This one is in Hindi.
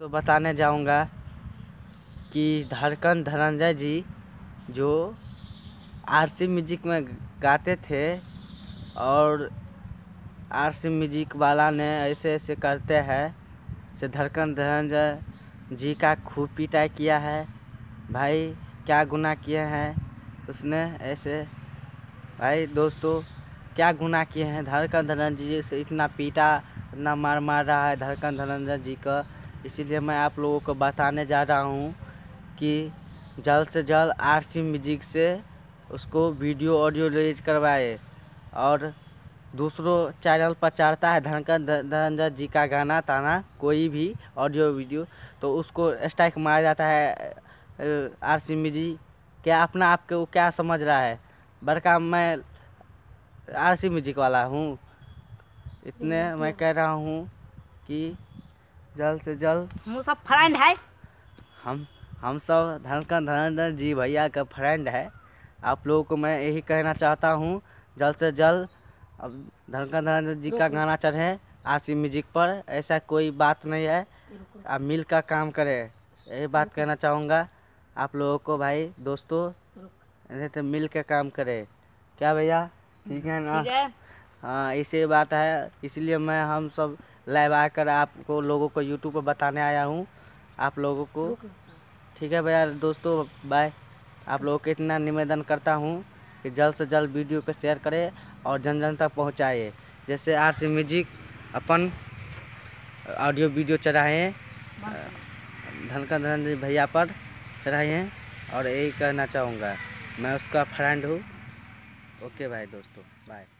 तो बताने जाऊंगा कि धड़कन धनंजय जी जो आरसी म्यूजिक में गाते थे और आरसी म्यूजिक वाला ने ऐसे ऐसे करते हैं से धड़कन धनंजय जी का खूब पिटाई किया है भाई क्या गुनाह किए हैं उसने ऐसे भाई दोस्तों क्या गुनाह किए हैं धड़कन धनंजय जी से इतना पीटा इतना मार मार रहा है धड़कन धनंजय जी का इसीलिए मैं आप लोगों को बताने जा रहा हूँ कि जल्द से जल्द आर सी म्यूजिक से उसको वीडियो ऑडियो रिलीज करवाए और दूसरों चैनल पर चढ़ता है धनकर धनंजय जी का गाना ताना कोई भी ऑडियो वीडियो तो उसको स्ट्राइक मारा जाता है आर सी म्यूजिक क्या अपना आपके वो क्या समझ रहा है बड़का मैं आर सी म्यूजिक वाला हूँ इतने मैं कह रहा हूँ कि जल्द से जल्द हम सब फ्रेंड है हम हम सब धन का जी भैया का फ्रेंड है आप लोगों को मैं यही कहना चाहता हूँ जल्द से जल्द अब धन का जी का गाना चढ़े सी म्यूजिक पर ऐसा कोई बात नहीं है आप मिल का काम करें यही बात कहना चाहूँगा आप लोगों को भाई दोस्तों नहीं तो मिल के काम करें क्या भैया ठीक है ना हाँ ऐसे बात है इसलिए मैं हम सब लाइव आकर आपको लोगों को यूट्यूब पर बताने आया हूँ आप लोगों को ठीक है भैया दोस्तों बाय आप लोगों को इतना निवेदन करता हूँ कि जल्द से जल्द वीडियो को शेयर करें और जन जन तक पहुँचाए जैसे आर सी म्यूजिक अपन ऑडियो वीडियो चढ़ाए धनका धनंजय भैया पर चढ़ाए और यही कहना चाहूँगा मैं उसका फ्रेंड हूँ ओके भाई दोस्तों बाय